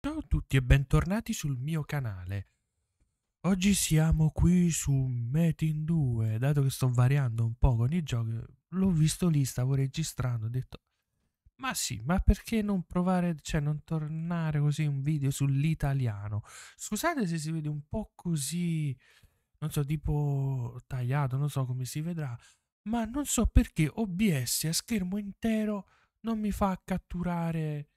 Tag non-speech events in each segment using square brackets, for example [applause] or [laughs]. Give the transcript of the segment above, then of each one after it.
Ciao a tutti e bentornati sul mio canale. Oggi siamo qui su Metin 2, dato che sto variando un po' con i giochi, l'ho visto lì, stavo registrando, ho detto ma sì, ma perché non provare, cioè non tornare così un video sull'italiano? Scusate se si vede un po' così, non so, tipo tagliato, non so come si vedrà, ma non so perché OBS a schermo intero non mi fa catturare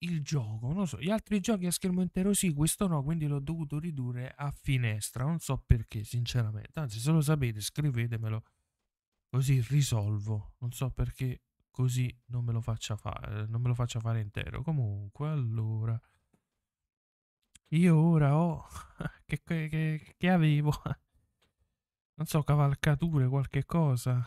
il gioco, non so, gli altri giochi a schermo intero sì, questo no, quindi l'ho dovuto ridurre a finestra, non so perché sinceramente, anzi se lo sapete scrivetemelo così risolvo, non so perché così non me lo faccia fare, non me lo faccia fare intero, comunque allora io ora ho [laughs] che, che, che avevo [laughs] non so cavalcature qualche cosa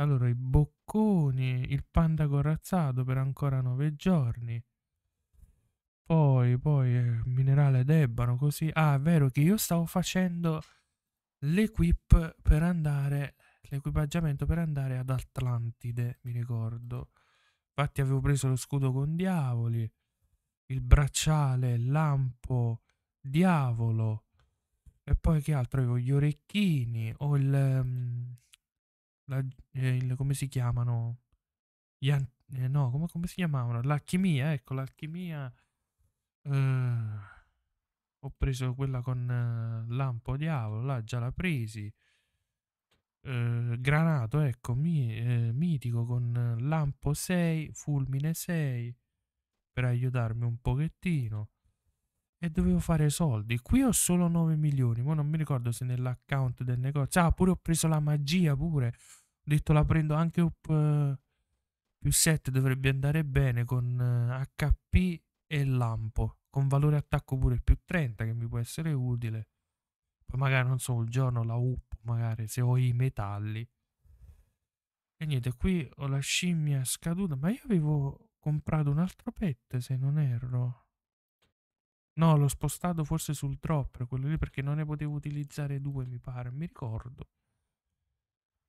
allora, i bocconi, il panda corazzato per ancora nove giorni. Poi, poi, eh, minerale d'ebano, così. Ah, è vero che io stavo facendo l'equip per andare, l'equipaggiamento per andare ad Atlantide, mi ricordo. Infatti avevo preso lo scudo con diavoli, il bracciale, lampo, diavolo. E poi che altro avevo? Gli orecchini o il... Um, la, eh, il, come si chiamano? Gli an- eh, no, come, come, si chiamavano? L'alchimia, ecco, l'alchimia... Eh, ho preso quella con eh, Lampo Diavolo, là già la presi. Eh, granato, ecco, mi, mitico con Lampo 6, Fulmine 6, per aiutarmi un pochettino e dovevo fare soldi. Qui ho solo 9 milioni, ma non mi ricordo se nell'account del negozio. Ah, pure ho preso la magia pure. Ho detto la prendo anche up eh, più 7 dovrebbe andare bene con uh, eh, HP e lampo. Con valore attacco pure più 30 che mi può essere utile. Poi magari non so, un giorno la up, magari se ho i metalli. E niente, qui ho la scimmia scaduta, ma io avevo comprato un altro pet se non erro. No, l'ho spostato forse sul dropper, quello lì, perché non ne potevo utilizzare due, mi pare, mi ricordo.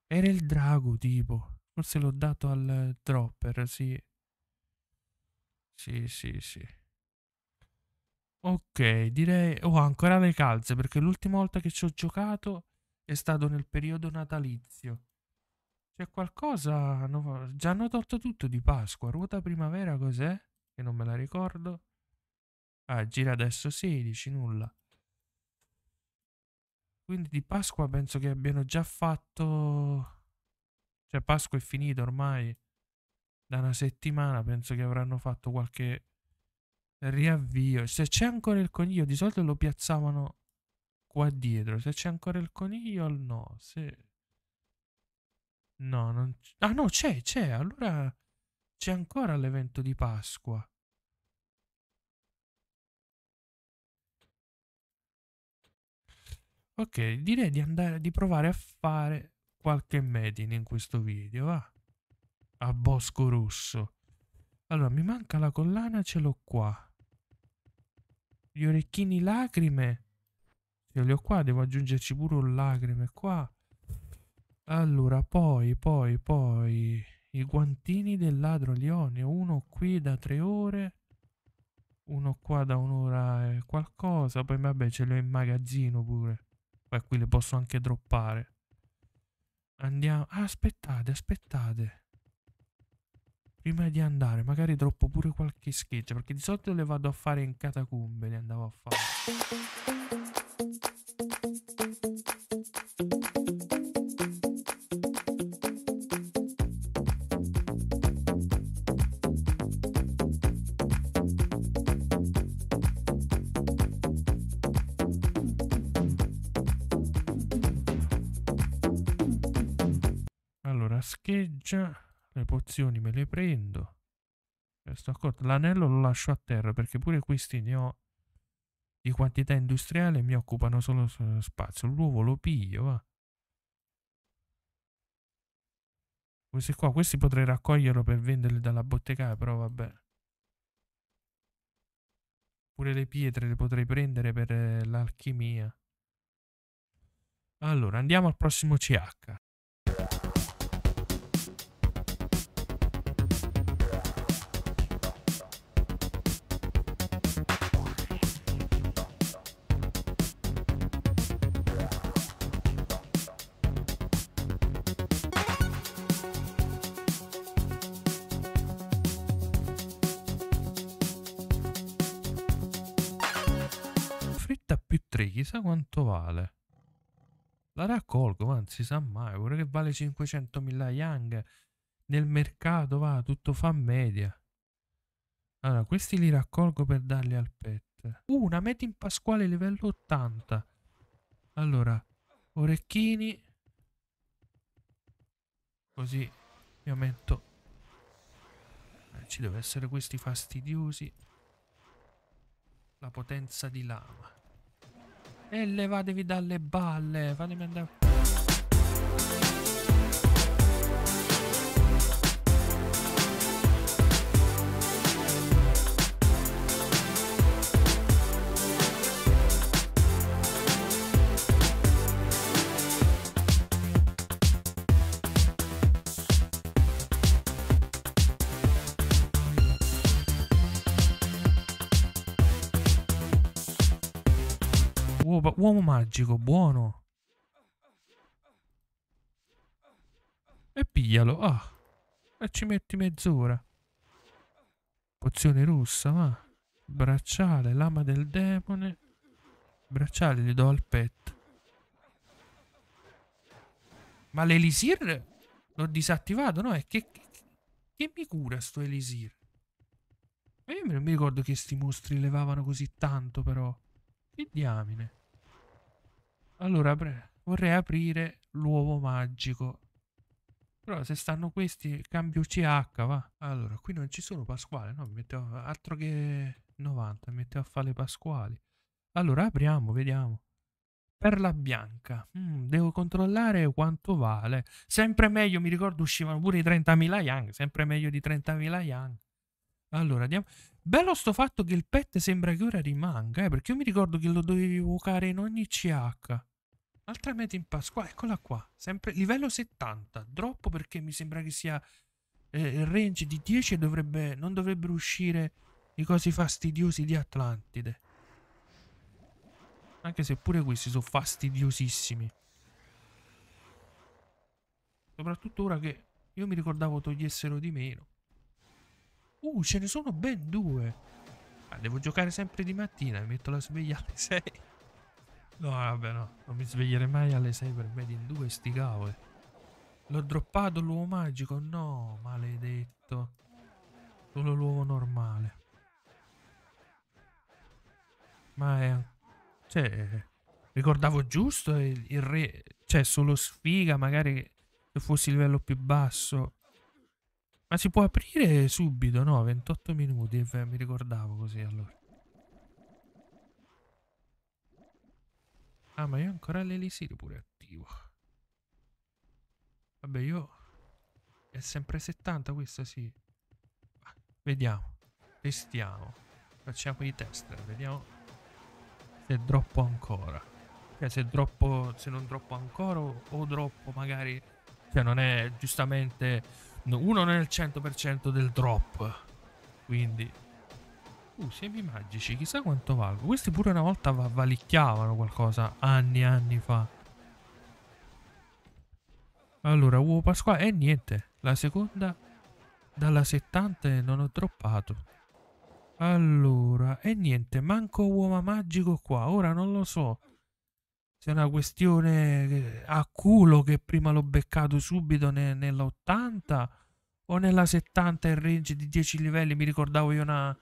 Era il drago, tipo. Forse l'ho dato al dropper, sì. Sì, sì, sì. Ok, direi... Ho oh, ancora le calze, perché l'ultima volta che ci ho giocato è stato nel periodo natalizio. C'è qualcosa... No, già hanno tolto tutto di Pasqua. Ruota primavera cos'è? Che non me la ricordo. Ah, gira adesso 16, nulla. Quindi di Pasqua penso che abbiano già fatto... Cioè Pasqua è finita ormai. Da una settimana penso che avranno fatto qualche riavvio. Se c'è ancora il coniglio, di solito lo piazzavano qua dietro. Se c'è ancora il coniglio, no. Se... No, non... Ah no, c'è, c'è. Allora c'è ancora l'evento di Pasqua. Ok, direi di andare di provare a fare qualche meeting in questo video, va. A bosco rosso. Allora, mi manca la collana, ce l'ho qua. Gli orecchini lacrime. Ce li ho qua, devo aggiungerci pure un lacrime qua. Allora, poi, poi, poi... I guantini del ladro leone. Uno qui da tre ore. Uno qua da un'ora e qualcosa. Poi vabbè, ce li ho in magazzino pure. Beh, qui le posso anche droppare. Andiamo... Ah, aspettate, aspettate. Prima di andare, magari droppo pure qualche scheggia, perché di solito le vado a fare in catacombe, le andavo a fare. informazioni me le prendo. Eh, sto accorto. L'anello lo lascio a terra perché pure questi ne ho di quantità industriale mi occupano solo spazio. L'uovo lo piglio, va. Questi qua, questi potrei raccoglierlo per venderli dalla bottega, però vabbè. Pure le pietre le potrei prendere per eh, l'alchimia. Allora, andiamo al prossimo CH. 3 chissà quanto vale. La raccolgo, ma non si sa mai, pure che vale 500.000 yang. Nel mercato va, tutto fa media. Allora, questi li raccolgo per darli al pet. Uh, una meta in pasquale livello 80. Allora, orecchini. Così mi aumento. Eh, ci devono essere questi fastidiosi. La potenza di lama. E levatevi dalle balle. Fatemi andare. Uomo, uomo magico, buono. E piglialo, ah. E ci metti mezz'ora. Pozione rossa, ma... Bracciale, lama del demone. Bracciale gli do al pet. Ma l'elisir l'ho disattivato, no? E che, che, che mi cura sto elisir? Ma io non mi ricordo che sti mostri levavano così tanto, però. Che diamine. Allora, vorrei aprire l'uovo magico. Però se stanno questi, cambio CH, va. Allora, qui non ci sono Pasquale, no? Mi mettevo, altro che 90, mi mettevo a fare le Pasquali. Allora, apriamo, vediamo. Perla bianca. Mm, devo controllare quanto vale. Sempre meglio, mi ricordo uscivano pure i 30.000 yang, sempre meglio di 30.000 yang. Allora, andiamo. Bello sto fatto che il pet sembra che ora rimanga, eh, perché io mi ricordo che lo dovevi evocare in ogni CH. Altra meta in Pasqua, eccola qua. Sempre livello 70. Droppo perché mi sembra che sia eh, il range di 10 e dovrebbe, non dovrebbero uscire i cosi fastidiosi di Atlantide. Anche se pure questi sono fastidiosissimi. Soprattutto ora che io mi ricordavo togliessero di meno. Uh, ce ne sono ben due. Ah, devo giocare sempre di mattina, mi metto la sveglia alle 6. No, vabbè, no. Non mi sveglierei mai alle 6 per me in due sti cavoli. L'ho droppato l'uovo magico? No, maledetto. Solo l'uovo normale. Ma è... Cioè... Ricordavo giusto il re... Cioè, solo sfiga, magari se fossi il livello più basso. Ma si può aprire subito, no? 28 minuti, eh, mi ricordavo così allora. Ah, ma io ancora l'elisir pure attivo. Vabbè, io... È sempre 70 questa, sì. vediamo. Testiamo. Facciamo i test. Vediamo se droppo ancora. Cioè, se droppo... Se non droppo ancora o, o droppo magari... Cioè, non è giustamente... Uno non è il 100% del drop. Quindi... Uh, semi magici, chissà quanto valgo. Questi pure una volta va valicchiavano qualcosa, anni e anni fa. Allora, uovo pasquale, e eh, niente. La seconda dalla 70 non ho droppato. Allora, e eh, niente, manco uovo magico qua, ora non lo so. Se è una questione eh, a culo che prima l'ho beccato subito ne nella o nella 70 in range di 10 livelli, mi ricordavo io una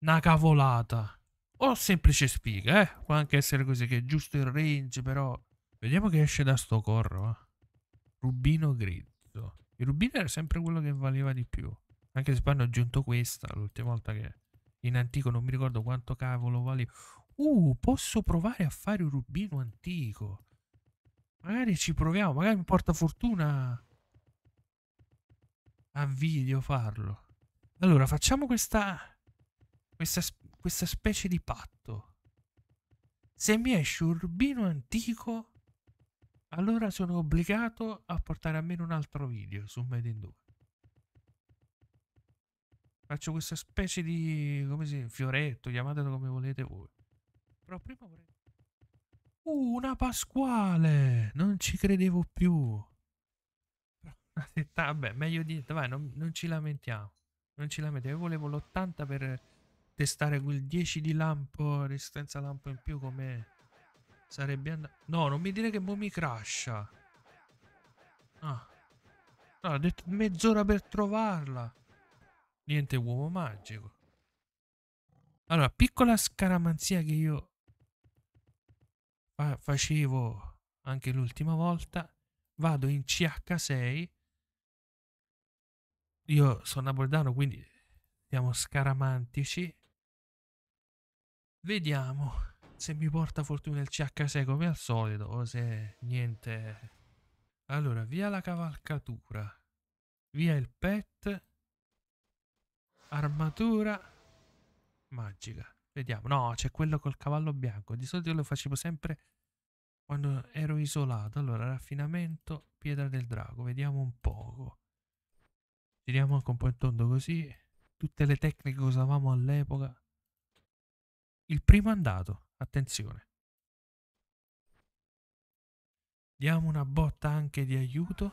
una cavolata. O semplice sfiga, eh. Può anche essere così che è giusto il range, però... Vediamo che esce da sto corro. Eh. Rubino grezzo. Il rubino era sempre quello che valeva di più. Anche se poi hanno aggiunto questa l'ultima volta che... In antico non mi ricordo quanto cavolo vale. Uh, posso provare a fare un rubino antico. Magari ci proviamo, magari mi porta fortuna a video farlo. Allora, facciamo questa questa, questa specie di patto. Se mi esce un rubino antico, allora sono obbligato a portare a me un altro video su Made in 2. Faccio questa specie di, come si fioretto, chiamatelo come volete voi. Però prima vorrei... Uh, una Pasquale! Non ci credevo più. Vabbè, meglio di... Vai, non, non ci lamentiamo. Non ci lamentiamo. Io volevo l'80 per testare quel 10 di lampo, resistenza lampo in più come sarebbe andato. No, non mi dire che mo mi crasha. Ah. No, ho detto mezz'ora per trovarla. Niente uomo magico. Allora, piccola scaramanzia che io fa facevo anche l'ultima volta. Vado in CH6. Io sono napoletano, quindi siamo scaramantici. Vediamo se mi porta fortuna il CH6 come al solito o se niente. Allora, via la cavalcatura, via il pet, armatura magica. Vediamo, no, c'è quello col cavallo bianco. Di solito lo facevo sempre quando ero isolato. Allora, raffinamento, pietra del drago, vediamo un poco. Tiriamo anche un po' in tondo così. Tutte le tecniche che usavamo all'epoca il primo andato, attenzione. Diamo una botta anche di aiuto.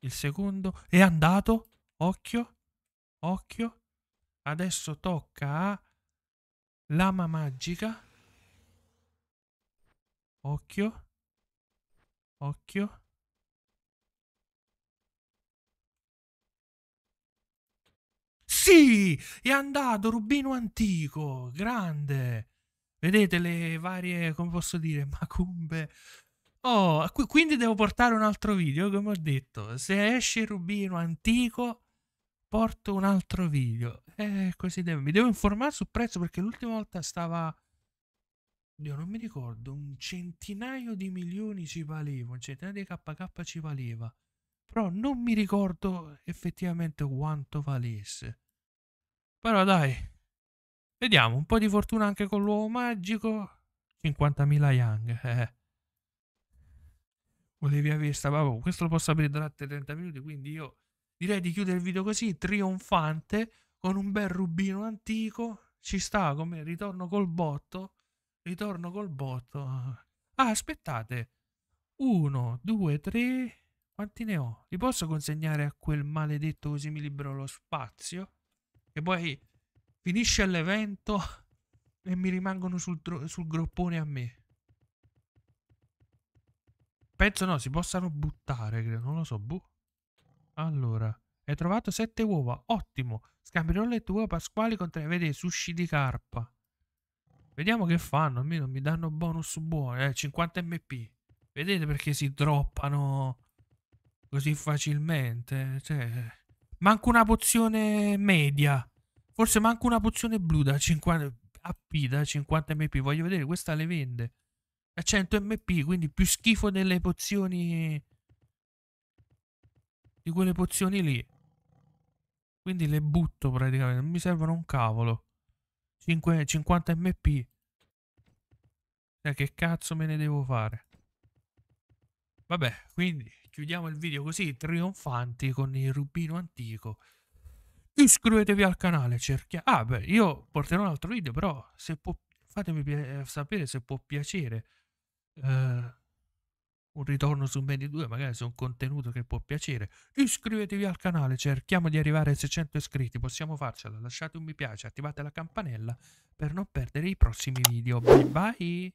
Il secondo è andato. Occhio, occhio. Adesso tocca a lama magica. Occhio, occhio. Sì, è andato Rubino Antico, grande. Vedete le varie, come posso dire, [laughs] macumbe. Oh, quindi devo portare un altro video, come ho detto. Se esce Rubino Antico, porto un altro video. E eh, così devo. Mi devo informare sul prezzo perché l'ultima volta stava... Io non mi ricordo, un centinaio di milioni ci valeva, un centinaio di KK ci valeva, però non mi ricordo effettivamente quanto valesse. Però dai, vediamo, un po' di fortuna anche con l'uovo magico. 50.000 Yang, eh. Volevi avere sta papà, questo lo posso aprire durante 30 minuti, quindi io direi di chiudere il video così, trionfante, con un bel rubino antico. Ci sta, come ritorno col botto, ritorno col botto. Ah, aspettate. Uno, due, tre... Quanti ne ho? Li posso consegnare a quel maledetto così mi libero lo spazio? E poi finisce l'evento [laughs] e mi rimangono sul, sul groppone a me. Penso no, si possano buttare, non lo so, buh. Allora, hai trovato sette uova, ottimo. Scambierò le tue pasquali contro, vedi, sushi di carpa. Vediamo che fanno, almeno mi danno bonus buoni, eh, 50 mp. Vedete perché si droppano così facilmente? Eh, cioè... Manca una pozione media. Forse manca una pozione blu da 50 AP da 50 MP. Voglio vedere, questa le vende. A 100 MP, quindi più schifo delle pozioni... Di quelle pozioni lì. Quindi le butto praticamente. Non mi servono un cavolo. 5, 50 MP. Cioè, che cazzo me ne devo fare? Vabbè, quindi chiudiamo il video così trionfanti con il rubino antico iscrivetevi al canale cerchiamo ah beh io porterò un altro video però se può fatemi eh, sapere se può piacere eh, un ritorno su Mandy 2 magari su un contenuto che può piacere iscrivetevi al canale cerchiamo di arrivare a 600 iscritti possiamo farcela lasciate un mi piace attivate la campanella per non perdere i prossimi video bye bye